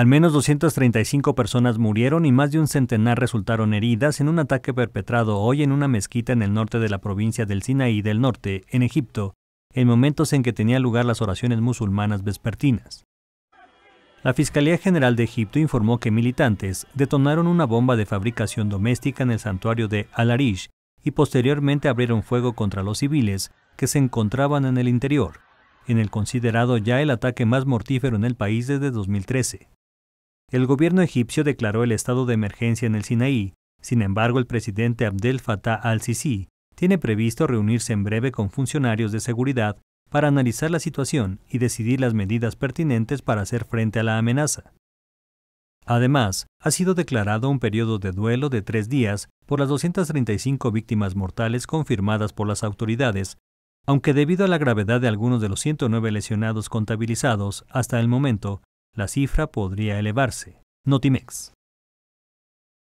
Al menos 235 personas murieron y más de un centenar resultaron heridas en un ataque perpetrado hoy en una mezquita en el norte de la provincia del Sinaí del Norte, en Egipto, en momentos en que tenían lugar las oraciones musulmanas vespertinas. La Fiscalía General de Egipto informó que militantes detonaron una bomba de fabricación doméstica en el santuario de Al-Arish y posteriormente abrieron fuego contra los civiles que se encontraban en el interior, en el considerado ya el ataque más mortífero en el país desde 2013 el gobierno egipcio declaró el estado de emergencia en el Sinaí. Sin embargo, el presidente Abdel Fattah al-Sisi tiene previsto reunirse en breve con funcionarios de seguridad para analizar la situación y decidir las medidas pertinentes para hacer frente a la amenaza. Además, ha sido declarado un periodo de duelo de tres días por las 235 víctimas mortales confirmadas por las autoridades, aunque debido a la gravedad de algunos de los 109 lesionados contabilizados hasta el momento, la cifra podría elevarse. Notimex.